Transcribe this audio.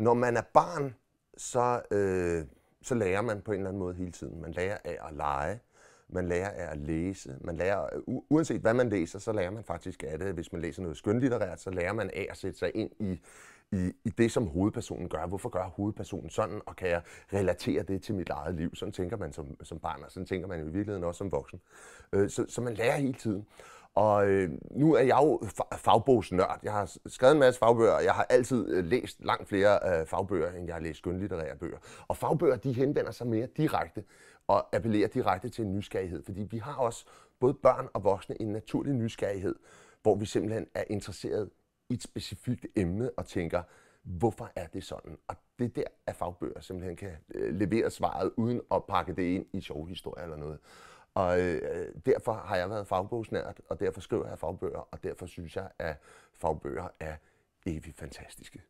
Når man er barn, så, øh, så lærer man på en eller anden måde hele tiden. Man lærer af at lege, man lærer af at læse, man lærer, uanset hvad man læser, så lærer man faktisk af det. Hvis man læser noget skønlitterært, så lærer man af at sætte sig ind i, i, i det, som hovedpersonen gør. Hvorfor gør hovedpersonen sådan, og kan jeg relatere det til mit eget liv? Sådan tænker man som, som barn, og sådan tænker man i virkeligheden også som voksen. Øh, så, så man lærer hele tiden. Og øh, nu er jeg jo fagbogsnørd. Jeg har skrevet en masse fagbøger, og jeg har altid øh, læst langt flere øh, fagbøger, end jeg har læst skønlitterære bøger. Og fagbøger, de henvender sig mere direkte og appellerer direkte til en nysgerrighed, fordi vi har også, både børn og voksne, en naturlig nysgerrighed, hvor vi simpelthen er interesseret i et specifikt emne og tænker, hvorfor er det sådan? Og det er der, at fagbøger simpelthen kan øh, levere svaret, uden at pakke det ind i sjove historier eller noget. Og øh, derfor har jeg været fagbogsnært, og derfor skriver jeg fagbøger, og derfor synes jeg, at fagbøger er evigt fantastiske.